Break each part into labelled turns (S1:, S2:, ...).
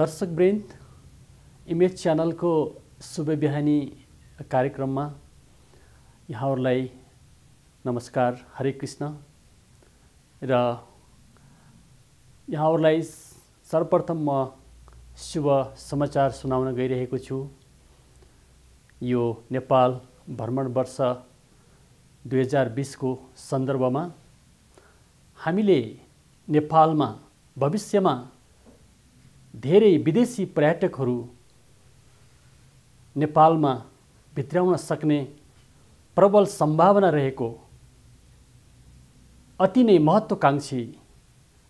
S1: दर्शक वृन्द इमेज च्यानलको शुभ बिहानी कार्यक्रममा यहाँहरूलाई नमस्कार हरे कृष्ण र यहाँहरूलाई सर्वप्रथम म शुभ समाचार सुनाउन गइरहेको छु यो नेपाल भ्रमण वर्ष दुई हजार बिसको सन्दर्भमा हामीले नेपालमा भविष्यमा धेरै विदेशी पर्यटकहरू नेपालमा भित्राउन सक्ने प्रबल सम्भावना रहेको अति नै महत्त्वकाङ्क्षी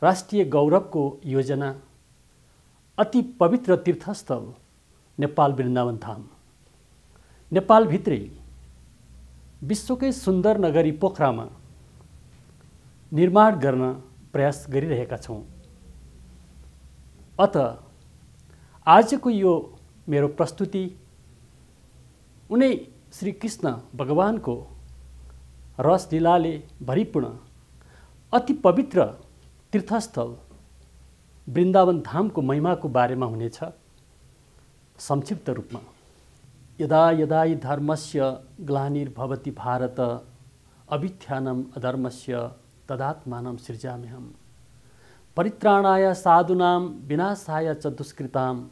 S1: राष्ट्रिय गौरवको योजना अति पवित्र तीर्थस्थल नेपाल वृन्दावन धाम नेपालभित्रै विश्वकै सुन्दर नगरी पोखरामा निर्माण गर्न प्रयास गरिरहेका छौँ अत आजको यो मेरो प्रस्तुति उनै श्री कृष्ण भगवानको रसलीलाले भरिपूर्ण अति पवित्र तीर्थस्थल वृन्दावन धामको महिमाको बारेमा हुनेछ संक्षिप्त रूपमा यदा यदा धर्मस्य ग्लानिर्भवति भारत अभिथ्यानम अधर्मस्य तदात्मानम सृजाम्यहम परित्राणाय साधुनाम विनाशाय च दुष्कृताम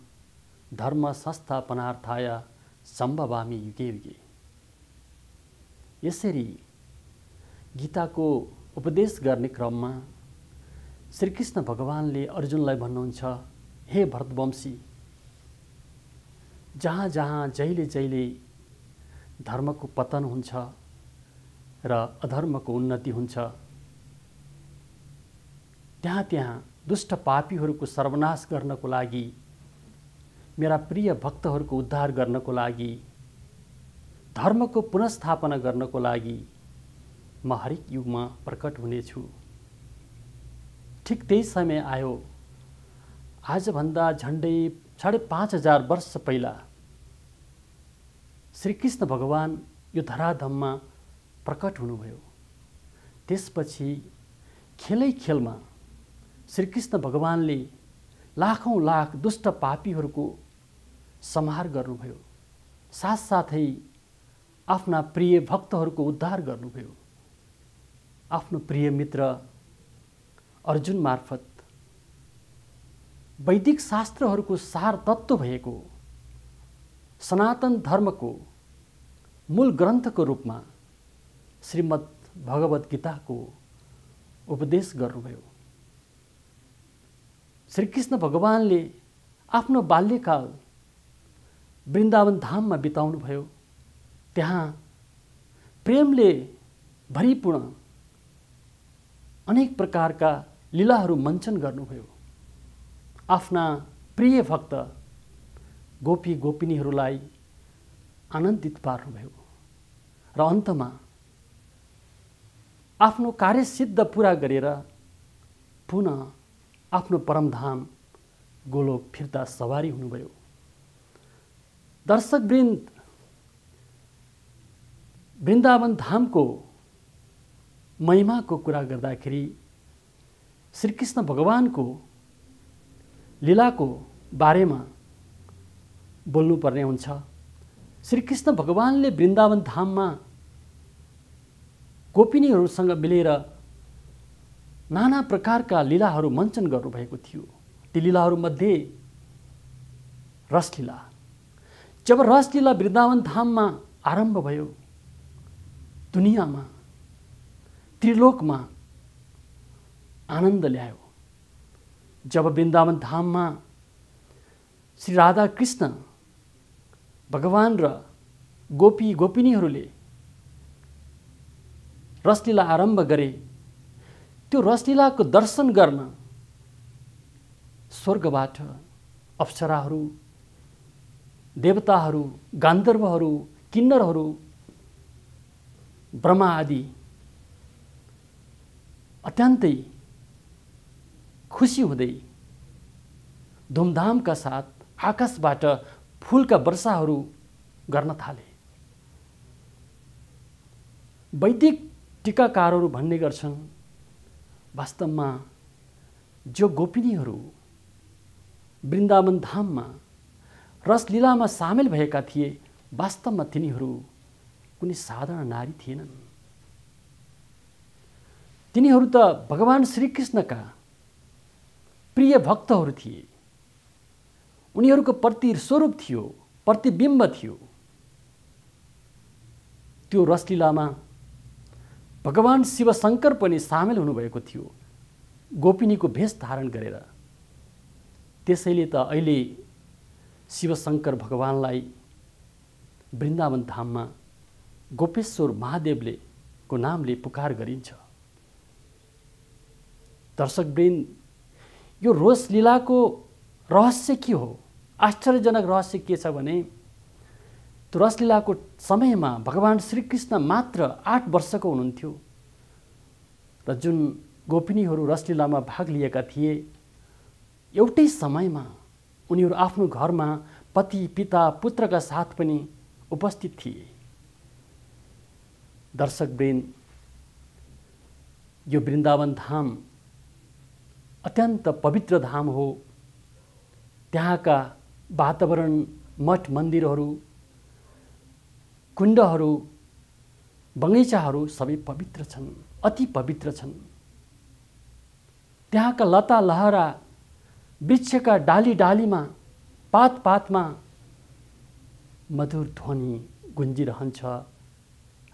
S1: धर्म संस्थापनार्थाय सम्भवामी युगे युगे यसरी गीताको उपदेश गर्ने क्रममा श्रीकृष्ण भगवान्ले अर्जुनलाई भन्नुहुन्छ हे भरतवंशी जहाँ जहाँ जहिले जहिले धर्मको पतन हुन्छ र अधर्मको उन्नति हुन्छ त्यहाँ त्यहाँ दुष्ट पापीहरूको सर्वनाश गर्नको लागि मेरा प्रिय भक्तहरूको उद्धार गर्नको लागि धर्मको पुनस्थापना गर्नको लागि म हरेक युगमा प्रकट हुनेछु ठिक त्यही समय आयो आजभन्दा झन्डै साढे पाँच हजार वर्ष पहिला श्रीकृष्ण भगवान् यो धराधममा प्रकट हुनुभयो त्यसपछि खेलै खेलमा श्रीकृष्ण भगवान्ले लाखौँ लाख दुष्ट पापीहरूको संहार गर्नुभयो साथसाथै आफ्ना प्रिय भक्तहरूको उद्धार गर्नुभयो आफ्नो प्रिय मित्र अर्जुन मार्फत वैदिक शास्त्रहरूको सार तत्त्व भएको सनातन धर्मको मूल ग्रन्थको रूपमा श्रीमद् भगवद् गीताको उपदेश गर्नुभयो श्रीकृष्ण भगवान्ले आफ्नो बाल्यकाल वृन्दावन धाममा बिताउनुभयो त्यहाँ प्रेमले भरिपूर्ण अनेक प्रकारका लीलाहरू मञ्चन गर्नुभयो आफ्ना प्रिय भक्त गोपी गोपिनीहरूलाई आनन्दित पार्नुभयो र अन्तमा आफ्नो कार्यसिद्ध पुरा गरेर पुनः आफ्नो परमधाम गोलोक फिर्ता सवारी हुनुभयो दर्शक वृन्द वृन्दावन धामको महिमाको कुरा गर्दाखेरि श्रीकृष्ण भगवानको लीलाको बारेमा बोल्नुपर्ने हुन्छ श्रीकृष्ण भगवानले वृन्दावन धाममा गोपिनीहरूसँग मिलेर नाना प्रकारका लीलाहरू मञ्चन गर्नुभएको थियो ती लीलाहरूमध्ये रसलीला जब रसलीला वृन्दावन धाममा आरम्भ भयो दुनियाँमा त्रिलोकमा आनन्द ल्यायो जब वृन्दावन धाममा श्री राधा कृष्ण भगवान् र गोपी गोपिनीहरूले रसलीला आरम्भ गरे त्यो रसलीलाको दर्शन गर्न स्वर्गबाट अप्सराहरू देवताहरू गान्धर्वहरू किन्नरहरू ब्रह्मा आदि अत्यन्तै खुसी हुँदै धुमधामका साथ आकाशबाट फुलका वर्षाहरू गर्न थाले वैदिक टिकाकारहरू भन्ने गर्छन् वास्तवमा जो गोपिनीहरू वृन्दावन धाममा रसलीलामा सामेल भएका थिए वास्तवमा तिनीहरू कुनै साधारण नारी थिएनन् तिनीहरू त भगवान् श्रीकृष्णका प्रिय भक्तहरू थिए उनीहरूको प्रति स्वरूप थियो प्रतिबिम्ब थियो त्यो रसलीलामा भगवान् शिवशङ्कर पनि सामेल हुनुभएको थियो गोपिनीको भेष धारण गरेर त्यसैले त अहिले शिवशङ्कर भगवान्लाई वृन्दावन धाममा गोपेश्वर महादेवले को नामले पुकार गरिन्छ दर्शकवृन्द यो लीलाको रहस्य के हो आश्चर्यजनक रहस्य के छ भने त्यो रसलीलाको समयमा भगवान् श्रीकृष्ण मात्र आठ वर्षको हुनुहुन्थ्यो र जुन गोपिनीहरू रसलीलामा भाग लिएका थिए एउटै समयमा उनीहरू आफ्नो घरमा पति पिता पुत्रका साथ पनि उपस्थित थिए दर्शक दर्शकवृन्द यो वृन्दावन धाम अत्यन्त पवित्र धाम हो त्यहाँका वातावरण मठ मन्दिरहरू कुण्डहरू बगैँचाहरू सबै पवित्र छन् अति पवित्र छन् त्यहाँका लता लहरा वृक्षका डाली डालीमा पात पातमा मधुर ध्वनि गुन्जिरहन्छ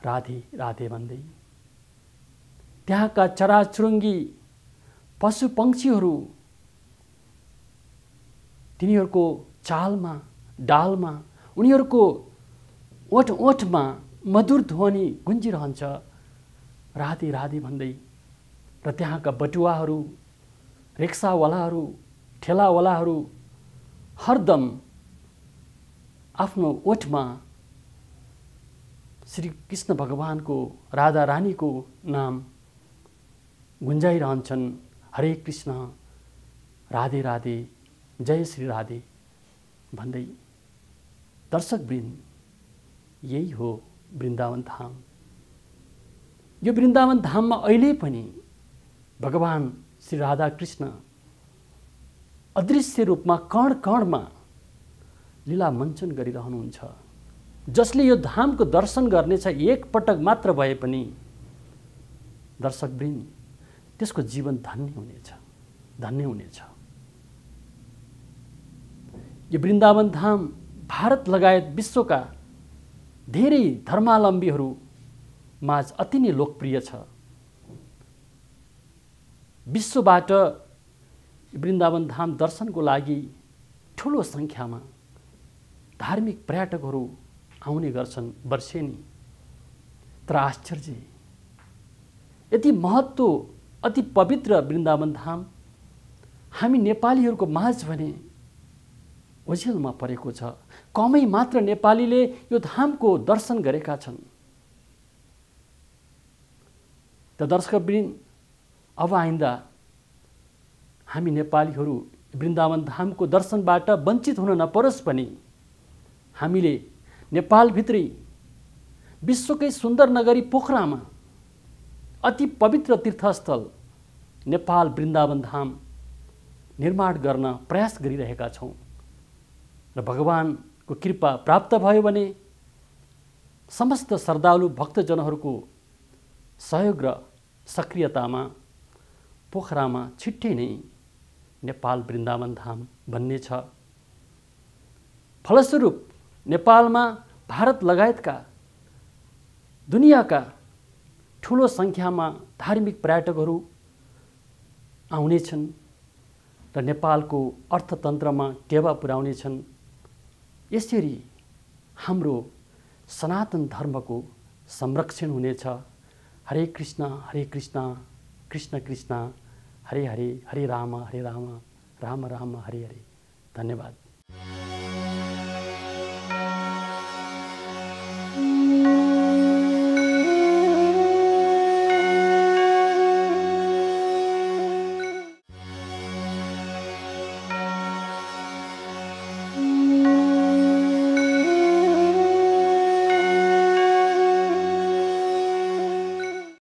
S1: राधे राधे भन्दै त्यहाँका चराचुरुङ्गी पशु पक्षीहरू तिनीहरूको चालमा डालमा उनीहरूको ओठ ओठमा मधुर ध्वनि गुन्जिरहन्छ राधे राति भन्दै र त्यहाँका बटुवाहरू रिक्सावालाहरू ठेलावालाहरू हरदम आफ्नो ओठमा श्री कृष्ण भगवानको राधा रानीको नाम गुन्जाइरहन्छन् हरे कृष्ण राधे राधे जय श्री राधे भन्दै दर्शकवृन्द यही हो वृन्दावन धाम यो वृन्दावन धाममा अहिले पनि भगवान् श्री राधाकृष्ण अदृश्य रूपमा कण कणमा लीला मञ्चन गरिरहनुहुन्छ जसले यो धामको दर्शन गर्नेछ एकपटक मात्र भए पनि दर्शकवृन्द त्यसको जीवन धन्य हुनेछ धन्य हुनेछ यो वृन्दावन धाम भारत लगायत विश्वका धेरै धर्मावलम्बीहरू माझ अति नै लोकप्रिय छ विश्वबाट वृन्दावन धाम दर्शनको लागि ठुलो सङ्ख्यामा धार्मिक पर्यटकहरू आउने गर्छन् वर्षेनी तर आश्चर्य यति महत्त्व अति पवित्र वृन्दावन धाम हामी नेपालीहरूको माझ भने ओझेलमा परेको छ कमै मात्र नेपालीले यो धामको दर्शन गरेका छन् त दर्शकवृन्द अब आइन्दा हामी नेपालीहरू वृन्दावन धामको दर्शनबाट वञ्चित हुन नपरोस् भने हामीले नेपालभित्रै विश्वकै सुन्दर नगरी पोखरामा अति पवित्र तीर्थस्थल नेपाल वृन्दावन धाम निर्माण गर्न प्रयास गरिरहेका छौँ र भगवान्को कृपा प्राप्त भयो भने समस्त श्रद्धालु भक्तजनहरूको सहयोग र सक्रियतामा पोखरामा छिट्टै नै नेपाल वृन्दावन धाम भन्ने छ फलस्वरूप नेपालमा भारत लगायतका दुनियाँका ठुलो सङ्ख्यामा धार्मिक पर्यटकहरू आउनेछन् र नेपालको अर्थतन्त्रमा टेवा पुर्याउनेछन् यसरी हाम्रो सनातन धर्मको संरक्षण हुनेछ हरे कृष्ण हरे कृष्ण कृष्ण कृष्ण हरे हरे हरे राम हरे राम राम राम हरे हरे धन्यवाद